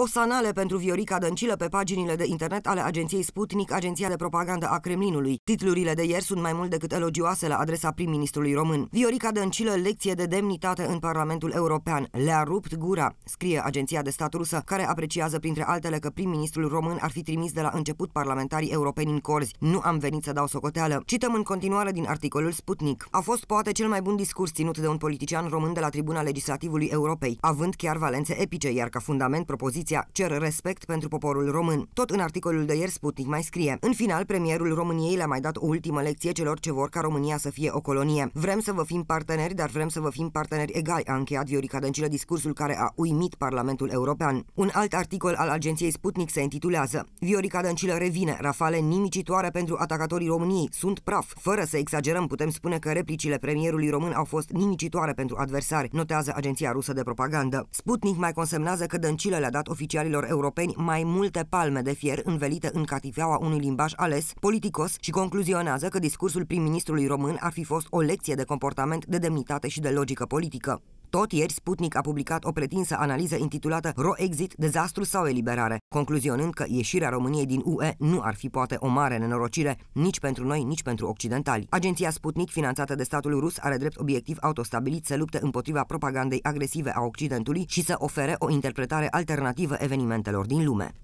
O sanale pentru Viorica Dăncilă pe paginile de internet ale agenției Sputnik, agenția de propagandă a Kremlinului. Titlurile de ieri sunt mai mult decât elogioase la adresa prim-ministrului român. Viorica Dăncilă, lecție de demnitate în Parlamentul European. Le-a rupt gura, scrie agenția de stat rusă, care apreciază printre altele că prim-ministrul român ar fi trimis de la început parlamentarii europeni în corzi. Nu am venit să dau socoteală. Cităm în continuare din articolul Sputnik. A fost poate cel mai bun discurs ținut de un politician român de la tribuna legislativului Europei, având chiar valențe epice, iar ca fundament propoziții opoziția. Cer respect pentru poporul român. Tot în articolul de ieri Sputnik mai scrie. În final, premierul României le-a mai dat o ultimă lecție celor ce vor ca România să fie o colonie. Vrem să vă fim parteneri, dar vrem să vă fim parteneri egali, a încheiat Viorica Dăncilă discursul care a uimit Parlamentul European. Un alt articol al agenției Sputnik se intitulează Viorica Dăncilă revine, rafale nimicitoare pentru atacatorii României, sunt praf. Fără să exagerăm, putem spune că replicile premierului român au fost nimicitoare pentru adversari, notează agenția rusă de propagandă. Sputnik mai consemnează că Dăncilă le-a dat o oficialilor europeni mai multe palme de fier învelite în catifeaua unui limbaj ales, politicos și concluzionează că discursul prim-ministrului român ar fi fost o lecție de comportament, de demnitate și de logică politică. Tot ieri, Sputnik a publicat o pretinsă analiză intitulată „Ro-Exit: dezastru sau eliberare, concluzionând că ieșirea României din UE nu ar fi poate o mare nenorocire nici pentru noi, nici pentru occidentali. Agenția Sputnik, finanțată de statul rus, are drept obiectiv autostabilit să lupte împotriva propagandei agresive a Occidentului și să ofere o interpretare alternativă evenimentelor din lume.